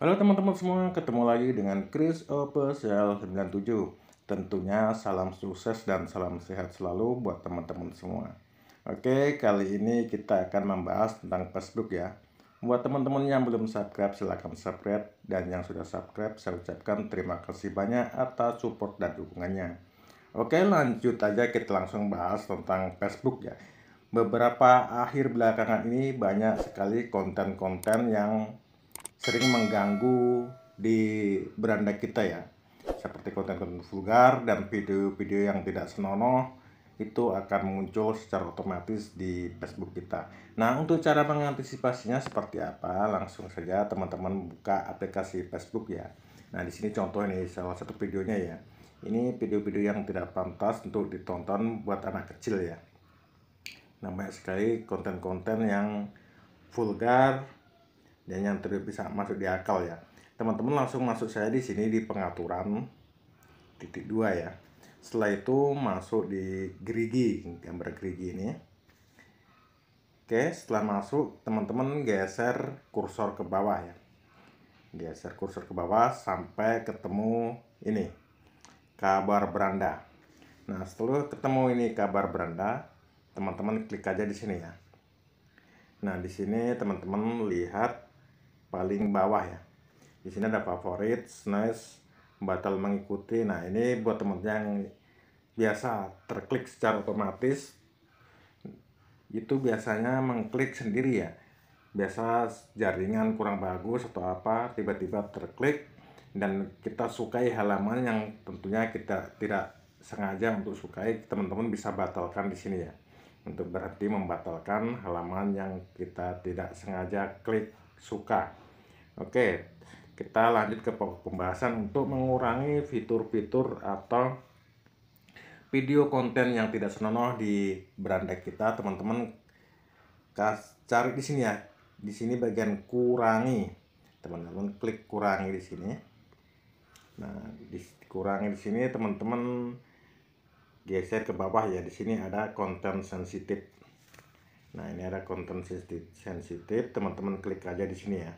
Halo teman-teman semua, ketemu lagi dengan Chris Opus 97 Tentunya salam sukses dan salam sehat selalu buat teman-teman semua. Oke, kali ini kita akan membahas tentang Facebook ya. Buat teman-teman yang belum subscribe, silahkan subscribe. Dan yang sudah subscribe, saya ucapkan terima kasih banyak atas support dan dukungannya. Oke, lanjut aja kita langsung bahas tentang Facebook ya. Beberapa akhir belakangan ini banyak sekali konten-konten yang sering mengganggu di beranda kita ya seperti konten-konten vulgar dan video-video yang tidak senonoh itu akan muncul secara otomatis di Facebook kita. Nah, untuk cara mengantisipasinya seperti apa? Langsung saja teman-teman buka aplikasi Facebook ya. Nah, di sini contoh ini salah satu videonya ya. Ini video-video yang tidak pantas untuk ditonton buat anak kecil ya. Namanya sekali konten-konten yang vulgar, dan yang bisa masuk di akal ya teman-teman langsung masuk saya di sini di pengaturan titik dua ya setelah itu masuk di gerigi gambar gerigi ini oke setelah masuk teman-teman geser kursor ke bawah ya geser kursor ke bawah sampai ketemu ini kabar beranda nah setelah ketemu ini kabar beranda teman-teman klik aja di sini ya Nah, di sini teman-teman lihat paling bawah ya di sini ada favorit nice batal mengikuti nah ini buat teman yang biasa terklik secara otomatis itu biasanya mengklik sendiri ya biasa jaringan kurang bagus atau apa tiba-tiba terklik dan kita sukai halaman yang tentunya kita tidak sengaja untuk sukai teman-teman bisa batalkan di sini ya untuk berarti membatalkan halaman yang kita tidak sengaja klik suka. Oke, kita lanjut ke pembahasan untuk mengurangi fitur-fitur atau video konten yang tidak senonoh di beranda kita, teman-teman. Cari di sini ya. Di sini bagian kurangi. Teman-teman klik kurangi di sini. Nah, kurangi di sini teman-teman geser ke bawah ya. Di sini ada konten sensitif. Nah, ini ada konten sensitif. Teman-teman klik aja di sini ya.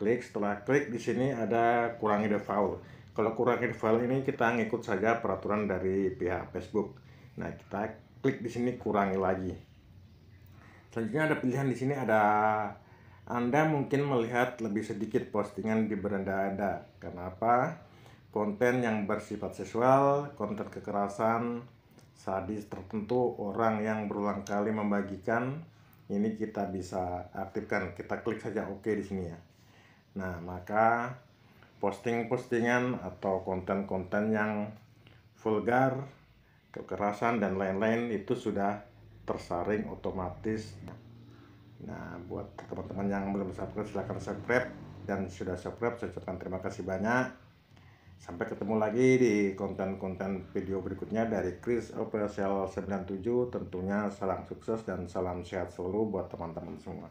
Klik, setelah klik di sini ada kurangi default. Kalau kurangi default ini kita ngikut saja peraturan dari pihak Facebook. Nah, kita klik di sini kurangi lagi. Selanjutnya ada pilihan di sini ada Anda mungkin melihat lebih sedikit postingan di beranda Anda. Kenapa? Konten yang bersifat seksual, konten kekerasan, sadis tertentu orang yang berulang kali membagikan ini kita bisa aktifkan kita klik saja oke okay di sini ya nah maka posting-postingan atau konten-konten yang vulgar kekerasan dan lain-lain itu sudah tersaring otomatis nah buat teman-teman yang belum subscribe silahkan subscribe dan sudah subscribe saya ucapkan terima kasih banyak Sampai ketemu lagi di konten-konten video berikutnya dari Chris Official 97 tentunya salam sukses dan salam sehat selalu buat teman-teman semua.